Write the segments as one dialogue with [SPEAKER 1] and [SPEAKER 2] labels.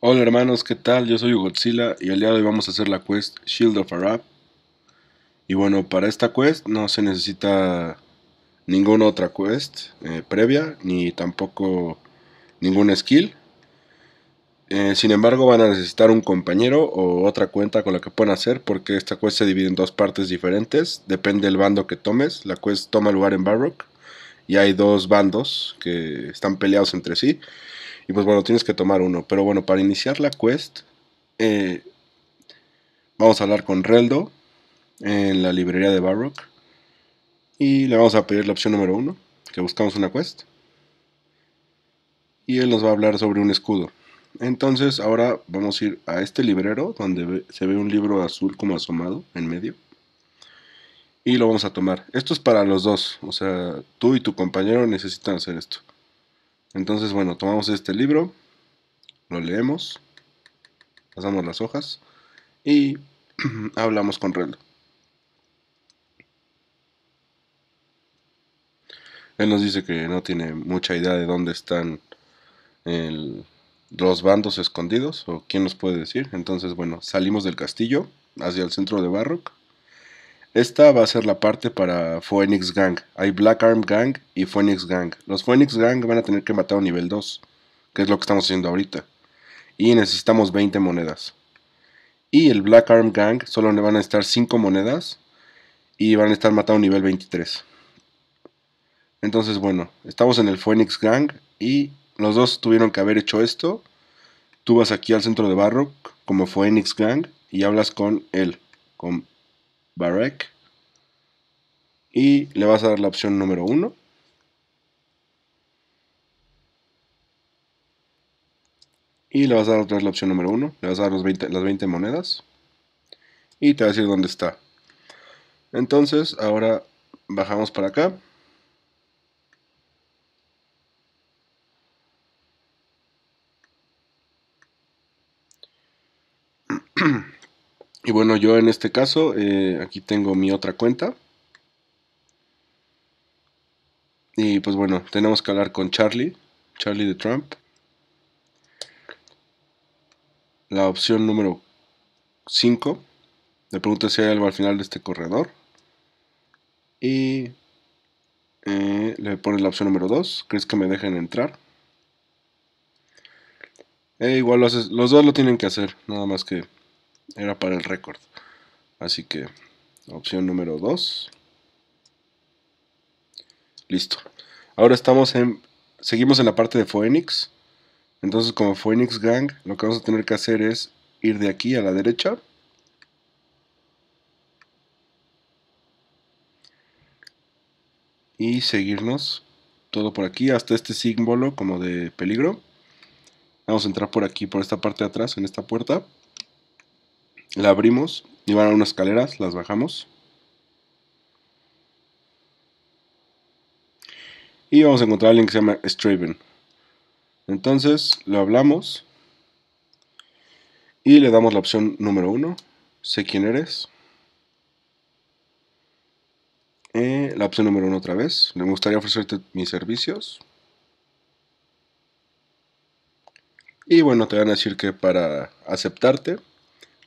[SPEAKER 1] Hola hermanos, ¿qué tal? Yo soy Godzilla y el día de hoy vamos a hacer la quest Shield of Arab. Y bueno, para esta quest no se necesita ninguna otra quest eh, previa, ni tampoco ningún skill. Eh, sin embargo, van a necesitar un compañero o otra cuenta con la que puedan hacer, porque esta quest se divide en dos partes diferentes. Depende del bando que tomes. La quest toma lugar en Barrock y hay dos bandos que están peleados entre sí. Y pues bueno, tienes que tomar uno. Pero bueno, para iniciar la quest, eh, vamos a hablar con Reldo en la librería de Barrock. Y le vamos a pedir la opción número uno, que buscamos una quest. Y él nos va a hablar sobre un escudo. Entonces ahora vamos a ir a este librero donde se ve un libro azul como asomado en medio. Y lo vamos a tomar. Esto es para los dos. O sea, tú y tu compañero necesitan hacer esto. Entonces, bueno, tomamos este libro, lo leemos, pasamos las hojas y hablamos con Reldo. Él nos dice que no tiene mucha idea de dónde están los bandos escondidos, o quién nos puede decir. Entonces, bueno, salimos del castillo hacia el centro de Barrock esta va a ser la parte para Phoenix Gang. Hay Black Arm Gang y Phoenix Gang. Los Phoenix Gang van a tener que matar a un nivel 2, que es lo que estamos haciendo ahorita. Y necesitamos 20 monedas. Y el Black Arm Gang solo le van a estar 5 monedas y van a estar matando a nivel 23. Entonces, bueno, estamos en el Phoenix Gang y los dos tuvieron que haber hecho esto. Tú vas aquí al centro de Barrock como Phoenix Gang y hablas con él, con barrack Y le vas a dar la opción número 1. Y le vas a dar otra vez la opción número 1. Le vas a dar los 20, las 20 monedas. Y te va a decir dónde está. Entonces, ahora bajamos para acá. Y bueno, yo en este caso, eh, aquí tengo mi otra cuenta. Y pues bueno, tenemos que hablar con Charlie, Charlie de Trump. La opción número 5. Le pregunto si hay algo al final de este corredor. Y eh, le pone la opción número 2. ¿Crees que me dejen entrar? Eh, igual lo los dos lo tienen que hacer, nada más que era para el récord. Así que opción número 2. Listo. Ahora estamos en... Seguimos en la parte de Phoenix. Entonces como Phoenix Gang, lo que vamos a tener que hacer es ir de aquí a la derecha. Y seguirnos todo por aquí hasta este símbolo como de peligro. Vamos a entrar por aquí, por esta parte de atrás, en esta puerta. La abrimos, van a unas escaleras, las bajamos. Y vamos a encontrar a alguien que se llama Straven. Entonces lo hablamos. Y le damos la opción número uno, Sé quién eres. Eh, la opción número uno otra vez. Me gustaría ofrecerte mis servicios. Y bueno, te van a decir que para aceptarte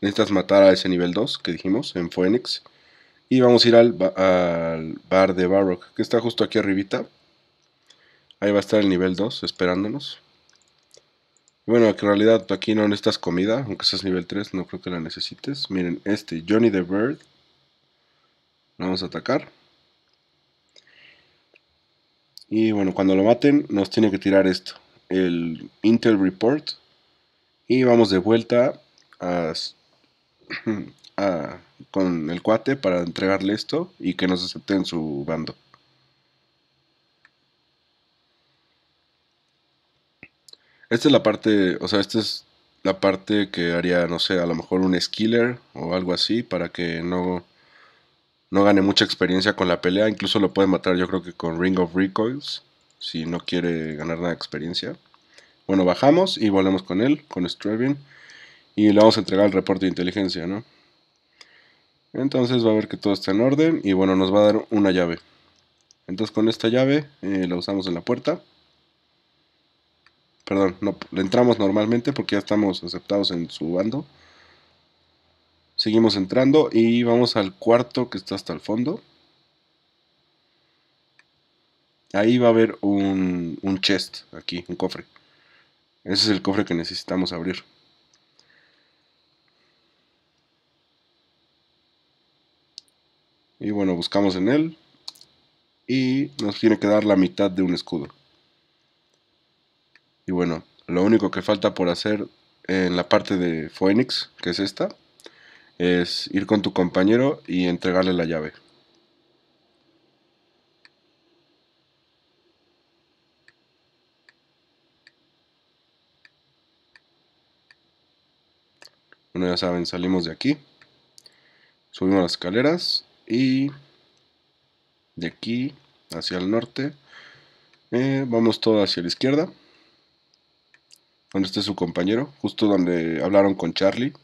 [SPEAKER 1] Necesitas matar a ese nivel 2 que dijimos en Phoenix. Y vamos a ir al, bar de Barrock, que está justo aquí arribita. Ahí va a estar el nivel 2 esperándonos. Bueno, que en realidad aquí no necesitas comida, aunque seas nivel 3, no creo que la necesites. Miren, este, Johnny the Bird. Vamos a atacar. Y bueno, cuando lo maten, nos tiene que tirar esto. El Intel Report. Y vamos de vuelta a con el cuate para entregarle esto y que nos acepten su bando. Esta es la parte, o sea, esta es la parte que haría, no sé, a lo mejor un skiller o algo así para que no, no gane mucha experiencia con la pelea. Incluso lo pueden matar yo creo que con Ring of Recoils si no quiere ganar nada de experiencia. Bueno, bajamos y volvemos con él, con Stravin y le vamos a entregar el reporte de inteligencia, ¿no? Entonces va a ver que todo está en orden y bueno, nos va a dar una llave. Entonces con esta llave eh, la usamos en la puerta. Perdón, no, entramos normalmente porque ya estamos aceptados en su bando. Seguimos entrando y vamos al cuarto que está hasta el fondo. Ahí va a haber un chest, aquí, un cofre. Ese es el cofre que necesitamos abrir. Y bueno, buscamos en él. Y nos tiene que dar la mitad de un escudo. Y bueno, lo único que falta por hacer en la parte de Phoenix, que es esta, es ir con tu compañero y entregarle la llave. Bueno, ya saben, salimos de aquí. Subimos las escaleras y de aquí hacia el norte eh, vamos todo hacia la izquierda donde esté su compañero justo donde hablaron con Charlie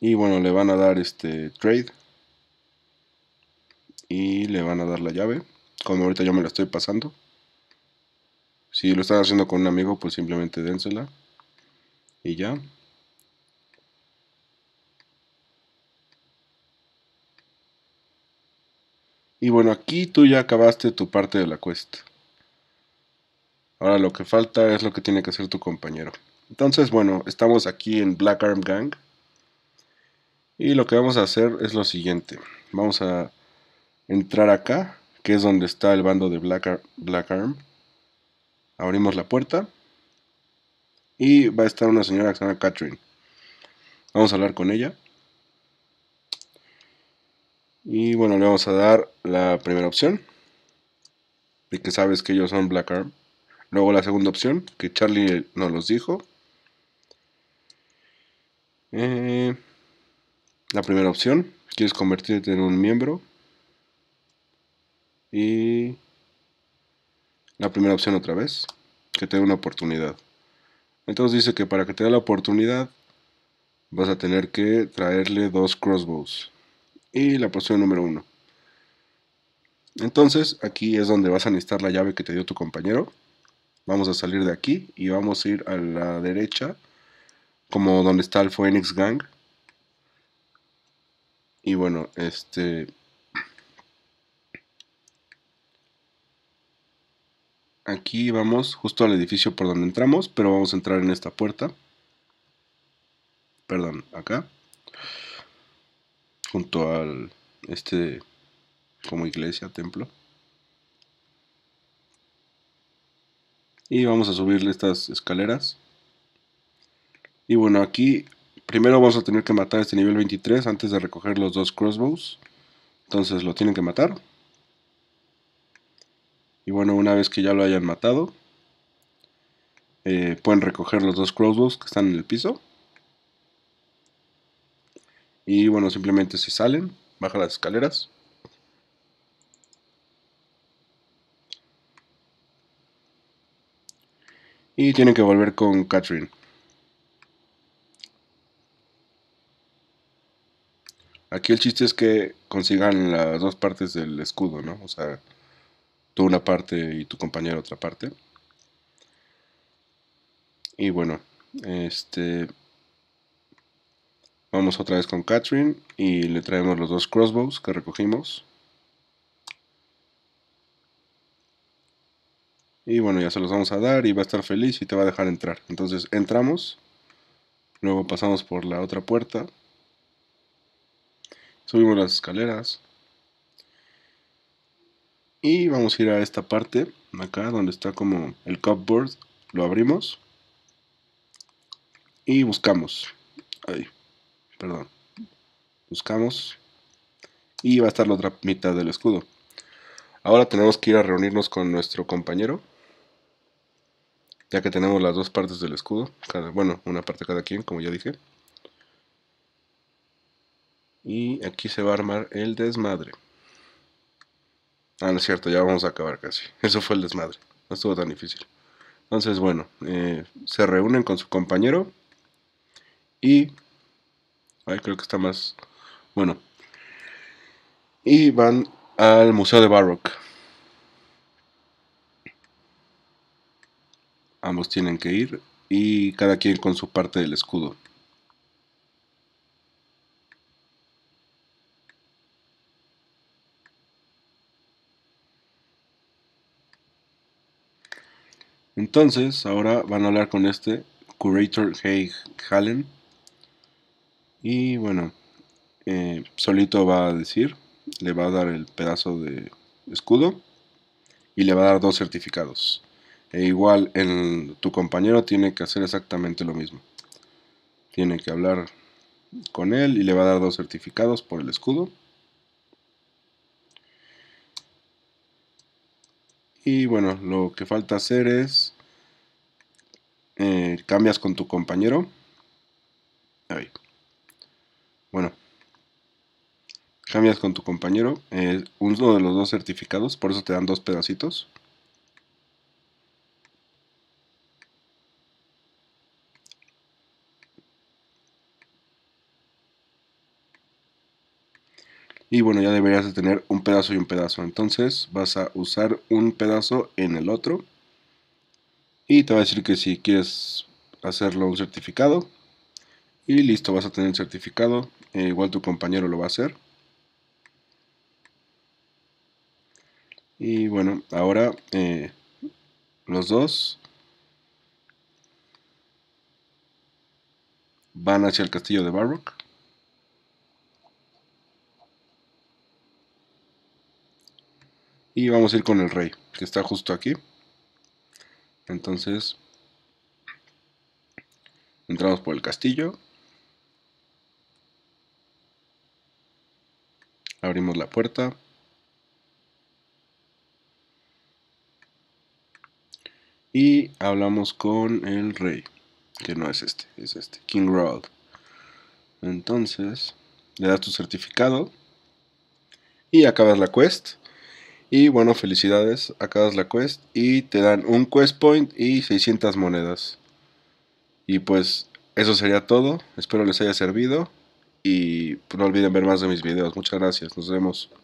[SPEAKER 1] y bueno le van a dar este trade y le van a dar la llave como ahorita yo me la estoy pasando si lo estás haciendo con un amigo, pues simplemente dénsela. Y ya. Y bueno, aquí tú ya acabaste tu parte de la cuesta. Ahora lo que falta es lo que tiene que hacer tu compañero. Entonces, bueno, estamos aquí en Black Arm Gang. Y lo que vamos a hacer es lo siguiente. Vamos a entrar acá, que es donde está el bando de Black, Black Arm abrimos la puerta y va a estar una señora que se llama Catherine. Vamos a hablar con ella. Y bueno, le vamos a dar la primera opción, de que sabes que ellos son Black Arm. Luego la segunda opción, que Charlie nos los dijo. Eh, la primera opción, quieres convertirte en un miembro. Y la primera opción otra vez, que te dé una oportunidad. Entonces dice que para que te dé la oportunidad vas a tener que traerle dos crossbows. Y la posición número uno. Entonces aquí es donde vas a necesitar la llave que te dio tu compañero. Vamos a salir de aquí y vamos a ir a la derecha, como donde está el Phoenix Gang. Y bueno, este Aquí vamos justo al edificio por donde entramos, pero vamos a entrar en esta puerta. Perdón, acá. Junto al este como iglesia, templo. Y vamos a subirle estas escaleras. Y bueno, aquí primero vamos a tener que matar este nivel 23 antes de recoger los dos crossbows. Entonces lo tienen que matar. Y bueno, una vez que ya lo hayan matado, eh, pueden recoger los dos crossbows que están en el piso. Y bueno, simplemente se salen, bajan las escaleras. Y tienen que volver con Catherine. Aquí el chiste es que consigan las dos partes del escudo, ¿no? O sea, tú una parte y tu compañero otra parte. Y bueno, este... Vamos otra vez con Catherine y le traemos los dos crossbows que recogimos. Y bueno, ya se los vamos a dar y va a estar feliz y te va a dejar entrar. Entonces entramos, luego pasamos por la otra puerta, subimos las escaleras, y vamos a ir a esta parte, acá donde está como el cupboard, lo abrimos y buscamos. Ahí, perdón. Buscamos y va a estar la otra mitad del escudo. Ahora tenemos que ir a reunirnos con nuestro compañero. Ya que tenemos las dos partes del escudo. Cada, bueno, una parte cada quien, como ya dije. Y aquí se va a armar el desmadre. Ah, no es cierto, ya vamos a acabar casi. Eso fue el desmadre. No estuvo tan difícil. Entonces, bueno, eh, se reúnen con su compañero y... ahí creo que está más... Bueno. Y van al Museo de Baroque. Ambos tienen que ir y cada quien con su parte del escudo. Entonces, ahora van a hablar con este Curator Hey Hallen. Y bueno, eh, solito va a decir, le va a dar el pedazo de escudo y le va a dar dos certificados. E igual el, tu compañero tiene que hacer exactamente lo mismo. Tiene que hablar con él y le va a dar dos certificados por el escudo. Y bueno, lo que falta hacer es... Eh, cambias con tu compañero. Ahí. Bueno. Cambias con tu compañero. Eh, uno de los dos certificados. Por eso te dan dos pedacitos. y bueno, ya deberías de tener un pedazo y un pedazo. Entonces vas a usar un pedazo en el otro. Y te va a decir que si quieres hacerlo un certificado. Y listo, vas a tener el certificado. E igual tu compañero lo va a hacer. Y bueno, ahora eh, los dos van hacia el castillo de Barrock. Y vamos a ir con el rey, que está justo aquí. Entonces, entramos por el castillo. Abrimos la puerta. Y hablamos con el rey, que no es este, es este, King Road. Entonces, le das tu certificado y acabas la quest. Y bueno, felicidades, acabas la quest y te dan un quest point y 600 monedas. Y pues eso sería todo, espero les haya servido y no olviden ver más de mis videos. Muchas gracias, nos vemos.